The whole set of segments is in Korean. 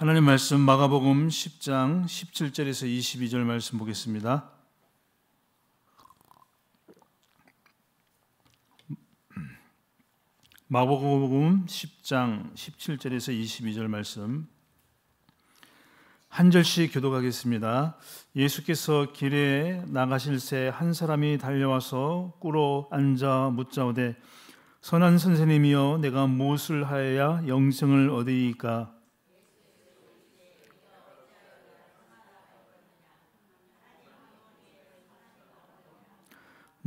하나님 말씀 마가복음 10장 17절에서 22절 말씀 보겠습니다. 마가복음 10장 17절에서 22절 말씀 한 절씩 교독하겠습니다. 예수께서 길에 나가실새 한 사람이 달려와서 꿇어 앉아 묻자오되 선한 선생님이여 내가 무엇을 하여야 영생을 얻으이까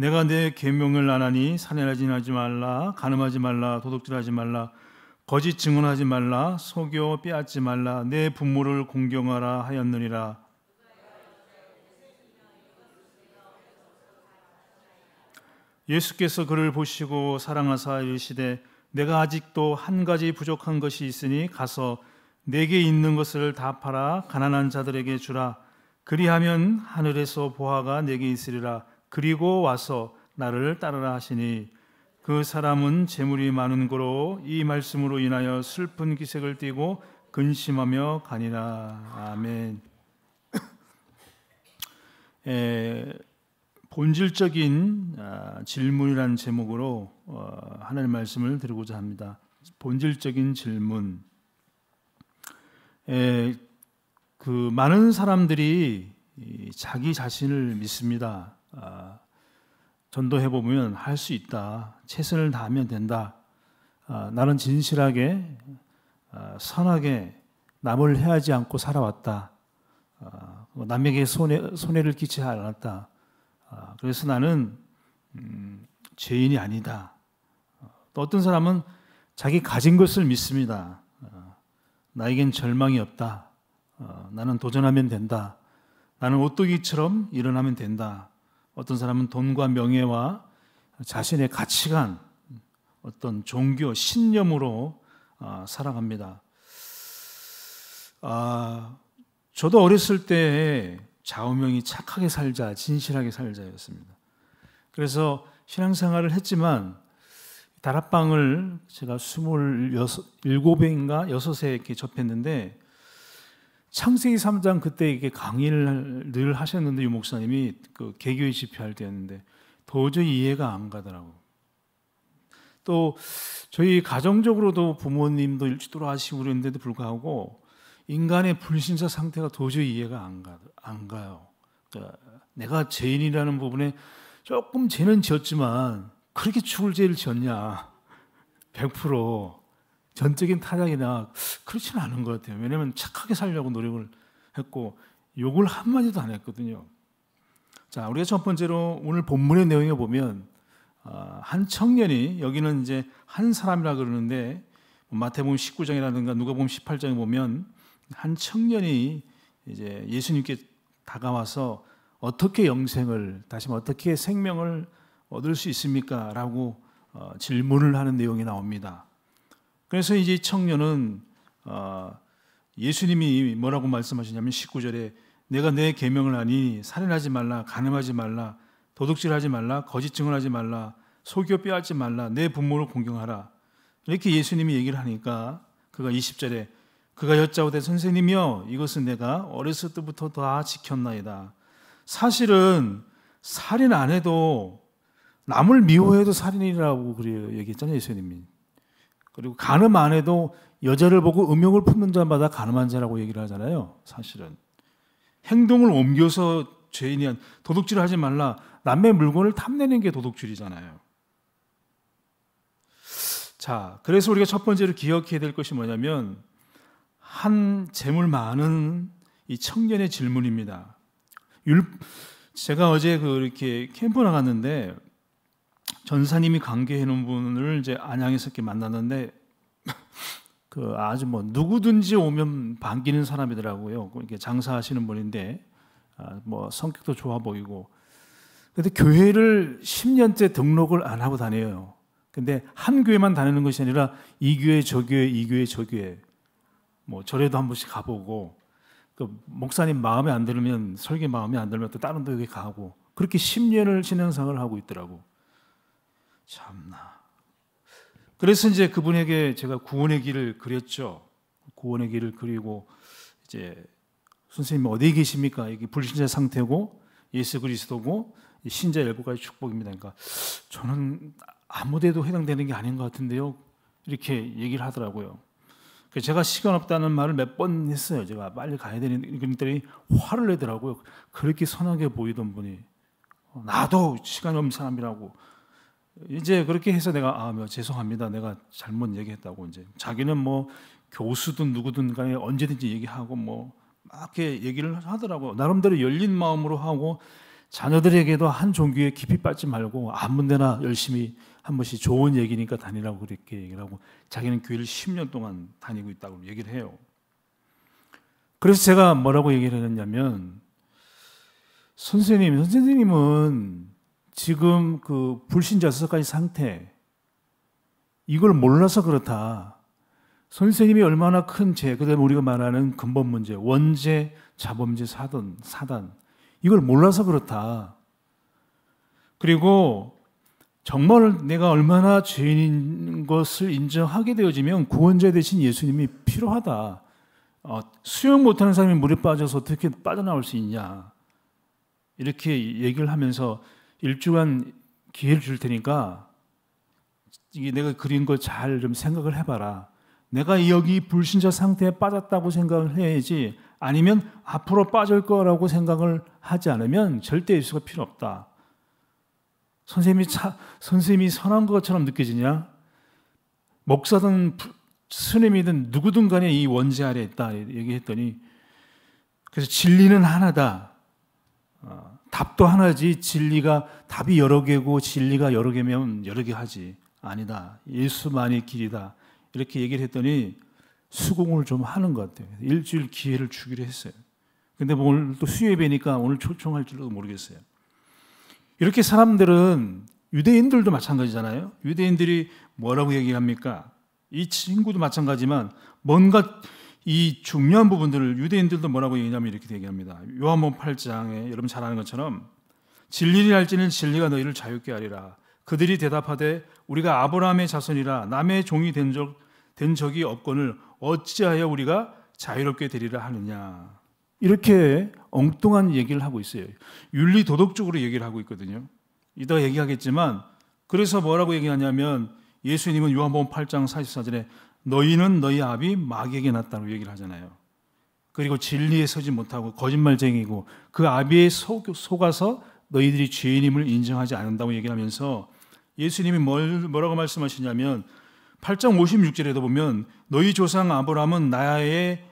내가 내 계명을 안하니 사내하지 하지 말라 가늠하지 말라 도둑질하지 말라 거짓 증언하지 말라 속여 빼앗지 말라 내 부모를 공경하라 하였느니라 예수께서 그를 보시고 사랑하사 이르시되 내가 아직도 한 가지 부족한 것이 있으니 가서 내게 있는 것을 다 팔아 가난한 자들에게 주라 그리하면 하늘에서 보화가 내게 있으리라 그리고 와서 나를 따르라 하시니 그 사람은 재물이 많은 거로 이 말씀으로 인하여 슬픈 기색을 띠고 근심하며 가니라 아멘. 에, 본질적인 아, 질문이라는 제목으로 어, 하나님 말씀을 드리고자 합니다. 본질적인 질문. 에, 그 많은 사람들이 자기 자신을 믿습니다. 아, 전도해 보면 할 수 있다. 최선을 다하면 된다. 아, 나는 진실하게 아, 선하게 남을 해하지 않고 살아왔다. 아, 뭐 남에게 손해, 손해를 끼치지 않았다. 아, 그래서 나는 음, 죄인이 아니다. 아, 또 어떤 사람은 자기 가진 것을 믿습니다. 나에겐 절망이 없다. 나는 도전하면 된다. 나는 오뚜기처럼 일어나면 된다. 어떤 사람은 돈과 명예와 자신의 가치관, 어떤 종교, 신념으로 아, 살아갑니다. 아, 저도 어렸을 때 좌우명이 착하게 살자, 진실하게 살자였습니다. 그래서 신앙생활을 했지만 다락방을 제가 27인가 6에 세 이렇게 접했는데 창세기 3장 그때 이게 강의를 늘 하셨는데 유 목사님이 그 개교의 집회할 때였는데 도저히 이해가 안 가더라고. 또 저희 가정적으로도 부모님도 일찍 아시고 그랬는데도 불구하고 인간의 불신자 상태가 도저히 이해가 안, 가, 안 가요. 그러니까 내가 죄인이라는 부분에 조금 죄는 지었지만 그렇게 죽을 죄를 지었냐. 100% 전적인 타락이나 그렇지는 않은 것 같아요. 왜냐하면 착하게 살려고 노력을 했고 욕을 한 마디도 안 했거든요. 자, 우리가 첫 번째로 오늘 본문의 내용에 보면 아, 한 청년이 여기는 이제 한 사람이라 그러는데 뭐 마태복음 19장이라든가 누가복음 18장에 보면 한 청년이 이제 예수님께 다가와서 어떻게 영생을 다시 어떻게 생명을 얻을 수 있습니까라고 어, 질문을 하는 내용이 나옵니다. 그래서 이제 청년은 어, 예수님이 뭐라고 말씀하시냐면 19절에 내가 내 계명을 하니 살인하지 말라, 가늠하지 말라, 도둑질하지 말라, 거짓 증언하지 말라, 속여 빼앗지 말라, 내 부모를 공경하라. 이렇게 예수님이 얘기를 하니까 그가 20절에 그가 여짜오되 선생님이여 이것은 내가 어렸을 때부터 다 지켰나이다. 사실은 살인 안 해도 남을 미워해도 살인이라고 그래요 얘기했잖아요 예수님이. 그리고 간음 안 해도 여자를 보고 음욕을 품는 자마다 간음한 자라고 얘기를 하잖아요. 사실은 행동을 옮겨서 죄인이 한 도둑질 을 하지 말라. 남의 물건을 탐내는 게 도둑질이잖아요. 자, 그래서 우리가 첫 번째로 기억해야 될 것이 뭐냐면 한 재물 많은 이 청년의 질문입니다. 율, 제가 어제 그 이렇게 캠프 나갔는데 전사님이 관계해 놓은 분을 이제 안양에서 이렇게 만났는데 그 아주 뭐 누구든지 오면 반기는 사람이더라고요. 그 이렇게 장사하시는 분인데 아, 뭐 성격도 좋아 보이고 근데 교회를 10년째 등록을 안 하고 다녀요. 근데 한 교회만 다니는 것이 아니라 이 교회 저 교회 이 교회 저 교회 뭐 절에도 한 번씩 가보고 그 목사님 마음에 안 들면 설계 마음에 안 들면 또 다른 데 가고 그렇게 10년을 신앙생활을 하고 있더라고. 참나. 그래서 이제 그분에게 제가 구원의 길을 그렸죠. 구원의 길을 그리고 이제 선생님 어디 계십니까? 이게 불신자 상태고 예수 그리스도고 신자 열부 가지 축복입니다. 그러니까 저는 아무데도 해당되는 게 아닌 것 같은데요. 이렇게 얘기를 하더라고요. 그러니까 제가 시간 없다는 말을 몇 번 했어요. 제가 빨리 가야 되는데 그랬더니 그러니까 화를 내더라고요. 그렇게 선하게 보이던 분이 나도 시간이 없는 사람이라고 이제 그렇게 해서 내가 아, 뭐 죄송합니다. 내가 잘못 얘기했다고 이제 자기는 뭐 교수든 누구든 간에 언제든지 얘기하고 뭐 막게 이렇 얘기를 하더라고. 나름대로 열린 마음으로 하고 자녀들에게도 한 종교에 깊이 빠지 말고 아무 데나 열심히 한 번씩 좋은 얘기니까 다니라고 그렇게 얘기를 하고 자기는 교회를 10년 동안 다니고 있다고 얘기를 해요. 그래서 제가 뭐라고 얘기를 했냐면 선생님, 선생님은 지금 그 불신자 다섯 가지 상태 이걸 몰라서 그렇다. 선생님이 얼마나 큰 죄, 그다음 뭐 우리가 말하는 근본 문제, 원죄, 자범죄, 사돈, 사단 이걸 몰라서 그렇다. 그리고 정말 내가 얼마나 죄인인 것을 인정하게 되어지면 구원자 대신 예수님이 필요하다. 어, 수영 못하는 사람이 물에 빠져서 어떻게 빠져나올 수 있냐. 이렇게 얘기를 하면서 일주간 기회를 줄 테니까 이게 내가 그린 걸 잘 좀 생각을 해봐라. 내가 여기 불신자 상태에 빠졌다고 생각을 해야지 아니면 앞으로 빠질 거라고 생각을 하지 않으면 절대 예수가 필요 없다. 선생님이 차, 선생님이 선한 것처럼 느껴지냐? 목사든 스님이든 누구든 간에 이 원죄 아래 있다 얘기했더니 그래서 진리는 하나다. 어. 답도 하나지 진리가 답이 여러 개고 진리가 여러 개면 여러 개 하지 아니다 예수만의 길이다 이렇게 얘기를 했더니 수공을 좀 하는 것 같아요 일주일 기회를 주기로 했어요 근데 뭐 오늘 또 수요예배니까 오늘 초청할 줄도 모르겠어요 이렇게 사람들은 유대인들도 마찬가지잖아요 유대인들이 뭐라고 얘기합니까 이 친구도 마찬가지만 뭔가 이 중요한 부분들을 유대인들도 뭐라고 얘기냐면 이렇게 얘기합니다. 요한복 8장에 여러분 잘 아는 것처럼 진리를 알지는 진리가 너희를 자유케 하리라. 그들이 대답하되 우리가 아브라함의 자손이라 남의 종이 된, 적, 된 적이 없건을 어찌하여 우리가 자유롭게 되리라 하느냐. 이렇게 엉뚱한 얘기를 하고 있어요. 윤리 도덕적으로 얘기를 하고 있거든요. 이따 얘기하겠지만 그래서 뭐라고 얘기하냐면 예수님은 요한복음 8장 44절에 너희는 너희 아비 마귀에게 났다고 얘기를 하잖아요. 그리고 진리에 서지 못하고 거짓말쟁이고 그 아비에 속아서 너희들이 죄인임을 인정하지 않는다고 얘기하면서 예수님이 뭐라고 말씀하시냐면 8장 56절에도 보면 너희 조상 아브라함은 나의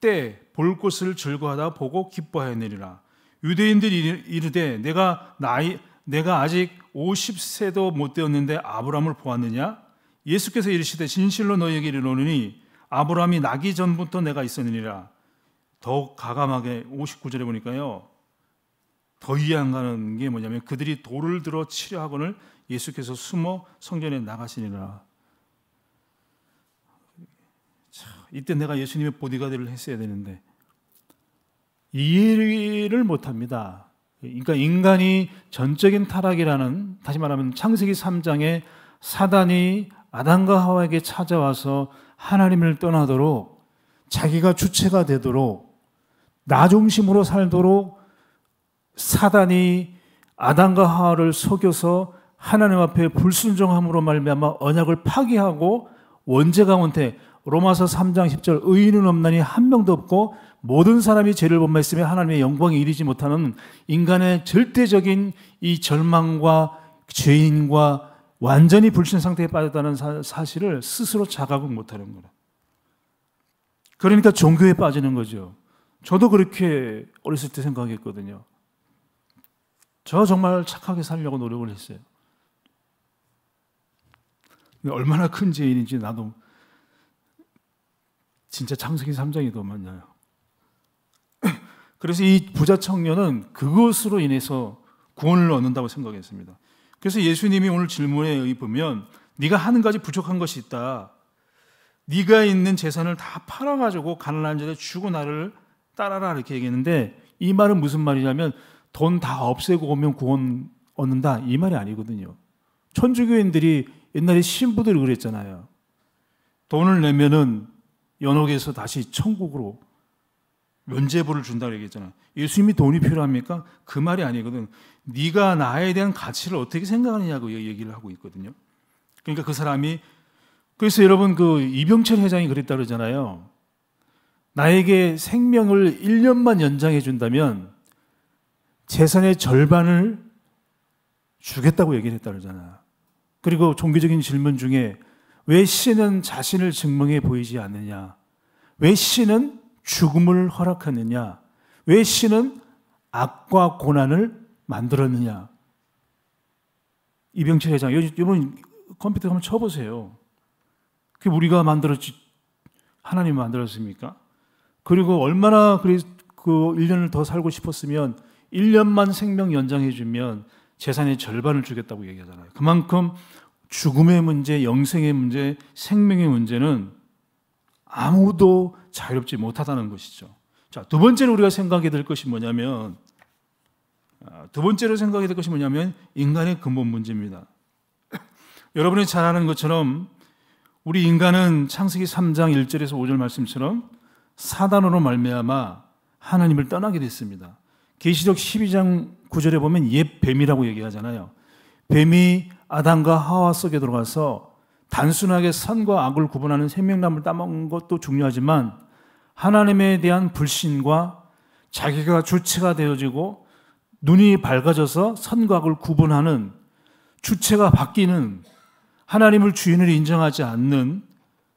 때볼 것을 즐거하다 보고 기뻐하였느니라 유대인들이 이르되 내가 나이 내가 아직 50세도 못 되었는데 아브라함을 보았느냐 예수께서 이르시되 진실로 너희에게 이르노니 아브라함이 나기 전부터 내가 있었느니라. 더욱 가감하게 59절에 보니까요. 더 이해 안 가는 게 뭐냐면 그들이 돌을 들어 치료 하거늘 예수께서 숨어 성전에 나가시니라. 이때 내가 예수님의 보디가드를 했어야 되는데 이해를 못합니다. 그러니까 인간이 전적인 타락이라는 다시 말하면 창세기 3장에 사단이 아담과 하와에게 찾아와서 하나님을 떠나도록 자기가 주체가 되도록 나 중심으로 살도록 사단이 아담과 하와를 속여서 하나님 앞에 불순종함으로 말미암아 언약을 파기하고 원죄 가운데 로마서 3장 10절 의인은 없나니 한 명도 없고 모든 사람이 죄를 범했으며 하나님의 영광에 이르지 못하는 인간의 절대적인 이 절망과 죄인과 완전히 불신 상태에 빠졌다는 사, 실을 스스로 자각을 못하는 거라. 그러니까 종교에 빠지는 거죠. 저도 그렇게 어렸을 때 생각했거든요. 저 정말 착하게 살려고 노력을 했어요. 얼마나 큰 죄인인지 나도 진짜 창세기 3장이 더 많나요. 그래서 이 부자 청년은 그것으로 인해서 구원을 얻는다고 생각했습니다. 그래서 예수님이 오늘 질문에 의보면 네가 하는 가지 부족한 것이 있다. 네가 있는 재산을 다 팔아가지고 가난한 자를 주고 나를 따라라 이렇게 얘기했는데 이 말은 무슨 말이냐면 돈 다 없애고 오면 구원 얻는다 이 말이 아니거든요. 천주교인들이 옛날에 신부들 그랬잖아요. 돈을 내면은 연옥에서 다시 천국으로 면제부를 준다고 얘기했잖아. 예수님이 돈이 필요합니까? 그 말이 아니거든. 네가 나에 대한 가치를 어떻게 생각하느냐고 얘기를 하고 있거든요. 그러니까 그 사람이 그래서 여러분 그 이병철 회장이 그랬다 그러잖아요. 나에게 생명을 1년만 연장해 준다면 재산의 절반을 주겠다고 얘기를 했다 그러잖아. 그리고 종교적인 질문 중에 왜 신은 자신을 증명해 보이지 않느냐? 왜 신은 죽음을 허락하느냐? 왜 신은 악과 고난을 만들었느냐? 이병철 회장, 여러분 컴퓨터 한번 쳐보세요. 그 우리가 만들었지, 하나님 만들었습니까? 그리고 얼마나 그 1년을 더 살고 싶었으면 1년만 생명 연장해주면 재산의 절반을 주겠다고 얘기하잖아요. 그만큼 죽음의 문제, 영생의 문제, 생명의 문제는 아무도 자유롭지 못하다는 것이죠. 자, 두 번째로 우리가 생각해야 될 것이 뭐냐면 아, 두 번째로 생각해야 될 것이 뭐냐면 인간의 근본 문제입니다. 여러분이 잘 아는 것처럼 우리 인간은 창세기 3장 1절에서 5절 말씀처럼 사단으로 말미암아 하나님을 떠나게 됐습니다. 계시록 12장 9절에 보면 옛 뱀이라고 얘기하잖아요. 뱀이 아담과 하와 속에 들어가서 단순하게 선과 악을 구분하는 생명나무를따먹는 것도 중요하지만 하나님에 대한 불신과 자기가 주체가 되어지고 눈이 밝아져서 선과 악을 구분하는 주체가 바뀌는 하나님을 주인을 인정하지 않는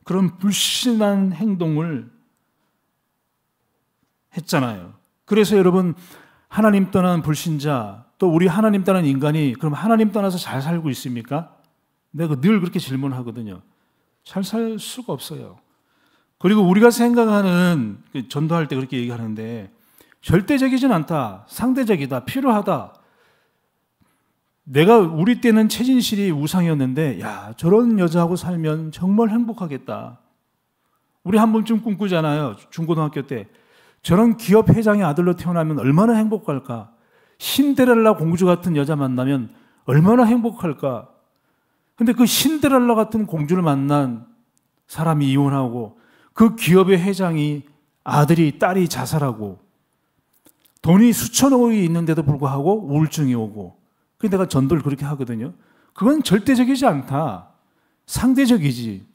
그런 불신한 행동을 했잖아요. 그래서 여러분 하나님 떠난 불신자 또 우리 하나님 떠난 인간이 그럼 하나님 떠나서 잘 살고 있습니까? 내가 늘 그렇게 질문하거든요. 잘 살 수가 없어요. 그리고 우리가 생각하는 그 전도할 때 그렇게 얘기하는데 절대적이진 않다. 상대적이다. 필요하다. 내가 우리 때는 최진실이 우상이었는데 야, 저런 여자하고 살면 정말 행복하겠다. 우리 한 번쯤 꿈꾸잖아요. 중고등학교 때. 저런 기업 회장의 아들로 태어나면 얼마나 행복할까? 신데렐라 공주 같은 여자 만나면 얼마나 행복할까? 근데 그 신데렐라 같은 공주를 만난 사람이 이혼하고 그 기업의 회장이 아들이, 딸이 자살하고 돈이 수천억이 있는데도 불구하고 우울증이 오고 그 내가 전도를 그렇게 하거든요. 그건 절대적이지 않다. 상대적이지.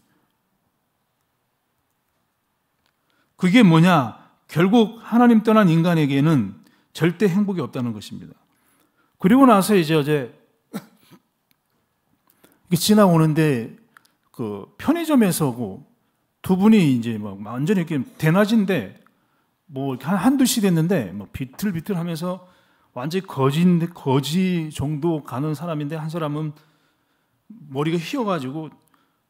그게 뭐냐? 결국 하나님 떠난 인간에게는 절대 행복이 없다는 것입니다. 그리고 나서 이제 어제 지나오는데 그 편의점에서고 두 분이 이제 막 뭐 완전히 이렇게 대낮인데 뭐 한, 한두 시 됐는데 뭐 비틀비틀 하면서 완전히 거지인데 거지 정도 가는 사람인데 한 사람은 머리가 휘어가지고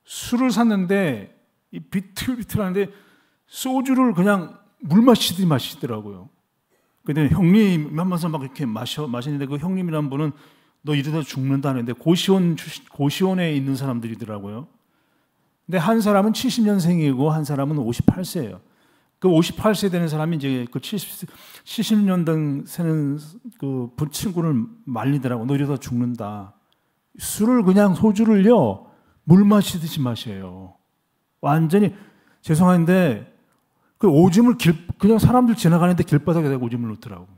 술을 샀는데 이 비틀비틀한데 소주를 그냥 물 마시듯이 마시더라고요. 근데 형님 만만서 막 이렇게 마셔 마시는데 그 형님이란 분은 너 이러다 죽는다는데 고시원 고시원에 있는 사람들이더라고요. 근데 한 사람은 70년생이고 한 사람은 58세예요. 그 58세 되는 사람이 이제 그 70, 70년생 세는 그 친구를 말리더라고. 너 이러다 죽는다. 술을 그냥 소주를요. 물 마시듯이 마셔요. 완전히 죄송한데 그 오줌을 길, 그냥 사람들 지나가는데 길바닥에다 오줌을 놓더라고.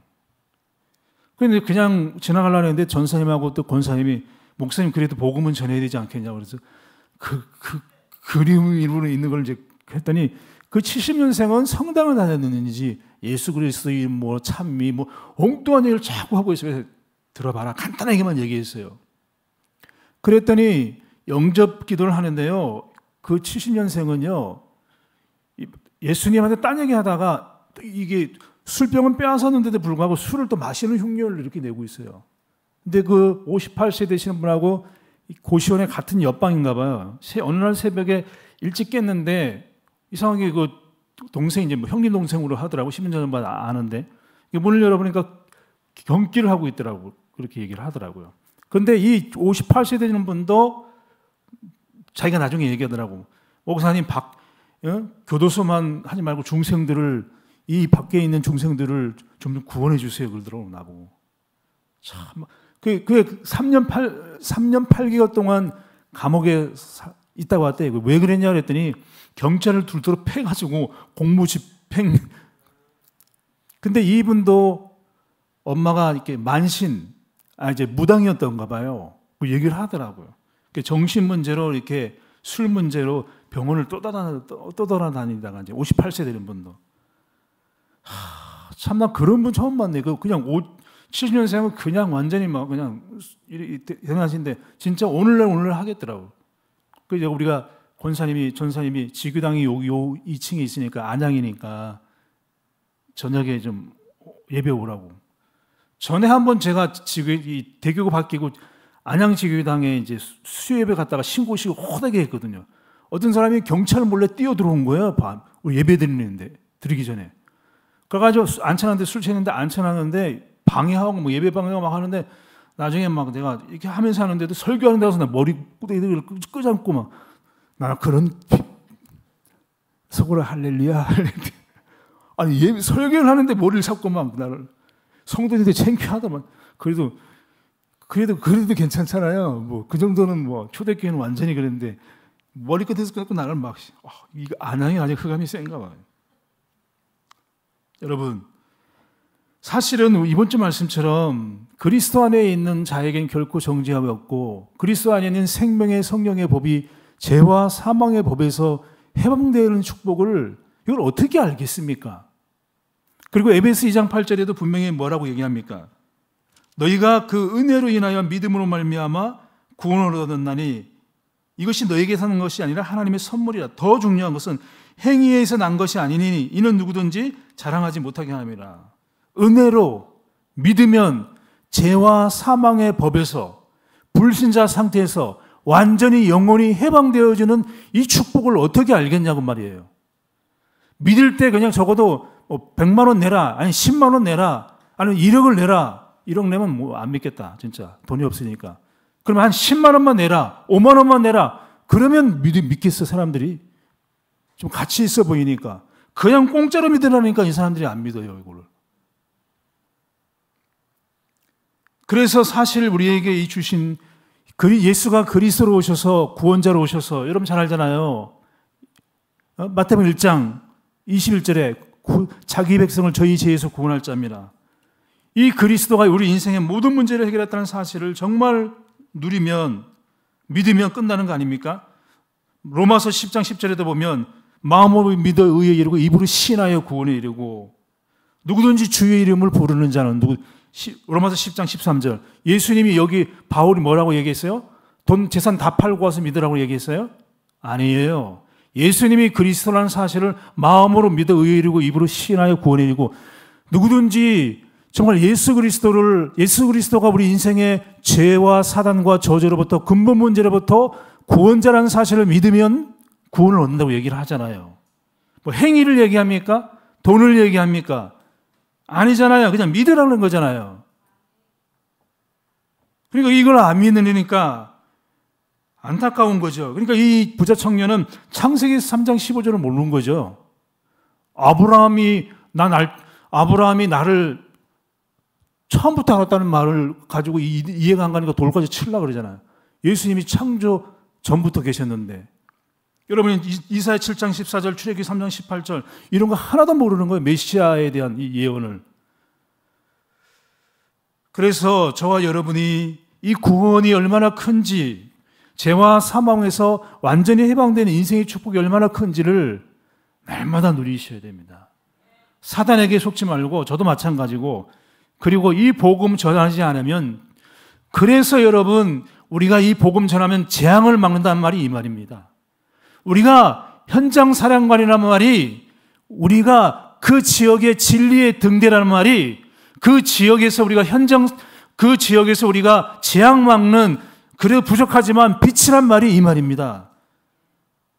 그런데 그냥 지나가려고 했는데 전사님하고 또 권사님이 목사님 그래도 복음은 전해야 되지 않겠냐 그래서 그, 그 그림으로 있는 걸 이제 했더니 그 70년생은 성당을 다녔는지 예수 그리스도의 뭐 참미 뭐 엉뚱한 얘기를 자꾸 하고 있어요. 들어봐라 간단하게만 얘기했어요. 그랬더니 영접 기도를 하는데요. 그 70년생은요 예수님한테 딴 얘기하다가 이게 술병은 빼앗았는데도 불구하고 술을 또 마시는 흉년을 이렇게 내고 있어요. 근데 그 58세 되시는 분하고 고시원의 같은 옆방인가 봐요. 어느 날 새벽에 일찍 깼는데 이상하게 그 동생 이제 뭐 형님 동생으로 하더라고 시민자 전반 아는데 문을 열어보니까 경기를 하고 있더라고 그렇게 얘기를 하더라고요. 그데이 58세 되는 분도 자기가 나중에 얘기하더라고 목사님 박 예? 교도소만 하지 말고 중생들을 이 밖에 있는 중생들을좀 구원해 주세요. 그러더라고 나보고. 참 그, 그 3년 8 3년 8개월 동안 감옥에 사, 있다고 왔대. 왜 그랬냐 그랬더니 경찰을 둘러패 가지고 공무 집행 근데 이분도 엄마가 이렇게 만신 아 이제 무당이었던가 봐요. 그 얘기를 하더라고요. 그러니까 정신 문제로 이렇게 술 문제로 병원을 떠돌아다니다가 이제 58세 되는 분도 참나 그런 분 처음 봤네. 그 그냥 오, 70년생은 그냥 완전히 막 그냥 대단하신데 진짜 오늘날 오늘 하겠더라고. 그래서 우리가 권사님이 전사님이 지교당이 여기 2층에 있으니까 안양이니까 저녁에 좀 예배 오라고. 전에 한 번 제가 지교 대교가 바뀌고 안양 지교당에 이제 수요 예배 갔다가 신고식을 호되게 했거든요. 어떤 사람이 경찰 몰래 뛰어 들어온 거야 밤 어, 예배 드리는데 드리기 전에. 그래가지고 안천하는데 술 취했는데 안천하는데 방해하고 뭐 예배 방해하고 막 하는데 나중에 막 내가 이렇게 하면서 하는데도 설교하는 데 가서 나 머리 꾸대기를 끄잡고 막 나는 그런 속으로 할렐루야 할렐루야 아니 예, 설교를 하는데 머리를 잡고 막 나를 성도인데 창피하다만 그래도 그래도 그래도 괜찮잖아요 뭐 그 정도는 뭐 초대교회는 완전히 그랬는데 머리끝에서 갖고 나를 막 어, 이거 안하이 아직 흑암이 센가 봐요 여러분, 사실은 이번 주 말씀처럼 그리스도 안에 있는 자에겐 결코 정지함이 없고 그리스도 안에 있는 생명의 성령의 법이 죄와 사망의 법에서 해방되는 축복을 이걸 어떻게 알겠습니까? 그리고 에베스 2장 8절에도 분명히 뭐라고 얘기합니까? 너희가 그 은혜로 인하여 믿음으로 말미암아 구원을 얻었나니 이것이 너에게 사는 것이 아니라 하나님의 선물이라. 더 중요한 것은 행위에서 난 것이 아니니 이는 누구든지 자랑하지 못하게 함이라. 은혜로 믿으면 죄와 사망의 법에서 불신자 상태에서 완전히 영혼이 해방되어지는 이 축복을 어떻게 알겠냐고 말이에요. 믿을 때 그냥 적어도 100만 뭐 원 내라, 아니 10만 원 내라, 아니면 1억을 내라. 1억 내면 뭐 안 믿겠다, 진짜. 돈이 없으니까. 그러면 한 10만 원만 내라, 5만 원만 내라. 그러면 믿, 믿겠어, 사람들이. 좀 같이 있어 보이니까. 그냥 공짜로 믿으라니까 이 사람들이 안 믿어요, 이거를. 그래서 사실 우리에게 이 주신 그 예수가 그리스로 오셔서 구원자로 오셔서 여러분 잘 알잖아요. 어? 마태복음 1장 21절에 자기 백성을 저희 죄에서 구원할 자입니다. 이 그리스도가 우리 인생의 모든 문제를 해결했다는 사실을 정말 누리면 믿으면 끝나는 거 아닙니까? 로마서 10장 10절에도 보면 마음으로 믿어 의에 이르고 입으로 신하여 구원에 이르고 누구든지 주의 이름을 부르는 자는 누구 로마서 10장 13절 예수님이 여기 바울이 뭐라고 얘기했어요? 돈 재산 다 팔고 와서 믿으라고 얘기했어요? 아니에요. 예수님이 그리스도라는 사실을 마음으로 믿어 의에 이르고 입으로 신하여 구원에 이르고 누구든지 정말 예수 그리스도를 예수 그리스도가 우리 인생의 죄와 사단과 저주로부터 근본 문제로부터 구원자라는 사실을 믿으면 구원을 얻는다고 얘기를 하잖아요. 뭐 행위를 얘기합니까? 돈을 얘기합니까? 아니잖아요. 그냥 믿으라는 거잖아요. 그러니까 이걸 안 믿으니까 안타까운 거죠. 그러니까 이 부자 청년은 창세기 3장 15절을 모르는 거죠. 아브라함이 나 날, 아브라함이 나를 처음부터 알았다는 말을 가지고 이해가 안 가니까 돌까지 칠라 그러잖아요. 예수님이 창조 전부터 계셨는데 여러분 이사야 7장 14절, 출애기 3장 18절 이런 거 하나도 모르는 거예요. 메시아에 대한 이 예언을. 그래서 저와 여러분이 이 구원이 얼마나 큰지 죄와 사망에서 완전히 해방되 인생의 축복이 얼마나 큰지를 날마다 누리셔야 됩니다. 사단에게 속지 말고 저도 마찬가지고 그리고 이 복음 전하지 않으면 그래서 여러분 우리가 이 복음 전하면 재앙을 막는다는 말이 이 말입니다. 우리가 현장 사령관이라는 말이 우리가 그 지역의 진리의 등대라는 말이 그 지역에서 우리가 현장 그 지역에서 우리가 재앙 막는 그래 도 부족하지만 빛이란 말이 이 말입니다.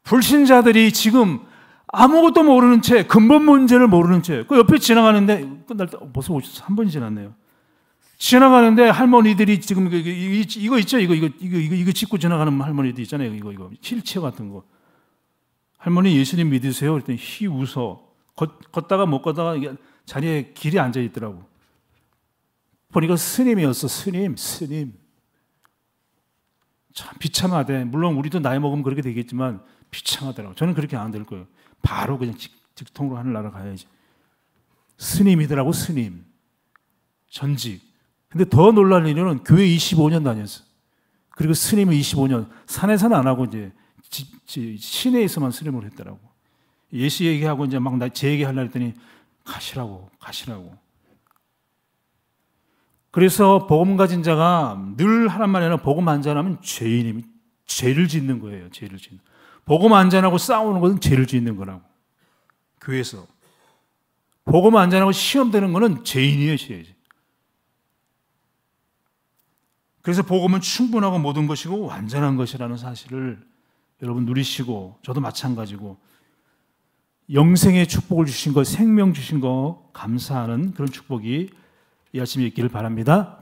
불신자들이 지금 아무것도 모르는 채 근본 문제를 모르는 채 그 옆에 지나가는데 끝날 때 벌써 53분이 지났네요. 지나가는데 할머니들이 지금 이거, 그, 그, 이거, 이거 있죠? 이거 이거 이거 이거 이거 짚고 지나가는 할머니들 있잖아요. 이거 이거 실체 같은 거. 할머니 예수님 믿으세요? 그랬더니 히 웃어. 걷, 다가못 걷다가 자리에 길이 앉아 있더라고. 보니까 스님이었어. 스님, 스님. 참 비참하대. 물론 우리도 나이 먹으면 그렇게 되겠지만 비참하더라고. 저는 그렇게 안 될 거예요. 바로 그냥 직, 통으로 하늘나라 가야지. 스님이더라고, 스님. 전직. 근데 더 놀랄 일은 교회 25년 다녔어. 그리고 스님은 25년 산에서는 안 하고 이제 지, 지, 시내에서만 수렴을 했더라고. 예수 얘기하고 이제 막 나 제 얘기하려 했더니 가시라고, 가시라고. 그래서 복음 가진 자가 늘 하란 말에는 복음 안 전하면 죄인이 죄를 짓는 거예요. 죄를 짓는. 복음 안 전하고 싸우는 것은 죄를 짓는 거라고. 교회에서 복음 안 전하고 시험되는 것은 죄인이에요, 죄지. 그래서 복음은 충분하고 모든 것이고 완전한 것이라는 사실을 여러분 누리시고 저도 마찬가지고 영생의 축복을 주신 것, 생명 주신 것 감사하는 그런 축복이 이 아침에 있기를 바랍니다.